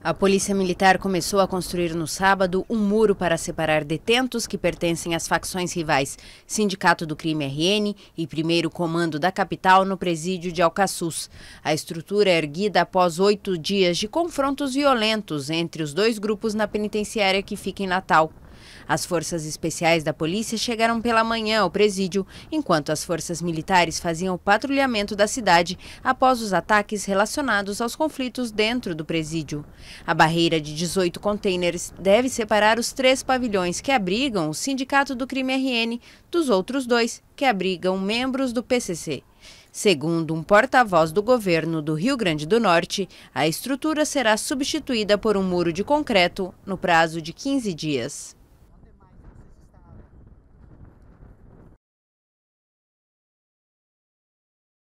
A Polícia Militar começou a construir no sábado um muro para separar detentos que pertencem às facções rivais, Sindicato do Crime RN e Primeiro Comando da Capital, no presídio de Alcaçuz. A estrutura é erguida após oito dias de confrontos violentos entre os dois grupos na penitenciária que fica em Natal. As forças especiais da polícia chegaram pela manhã ao presídio, enquanto as forças militares faziam o patrulhamento da cidade após os ataques relacionados aos conflitos dentro do presídio. A barreira de 18 containers deve separar os três pavilhões que abrigam o Sindicato do Crime RN dos outros dois que abrigam membros do PCC. Segundo um porta-voz do governo do Rio Grande do Norte, a estrutura será substituída por um muro de concreto no prazo de 15 dias.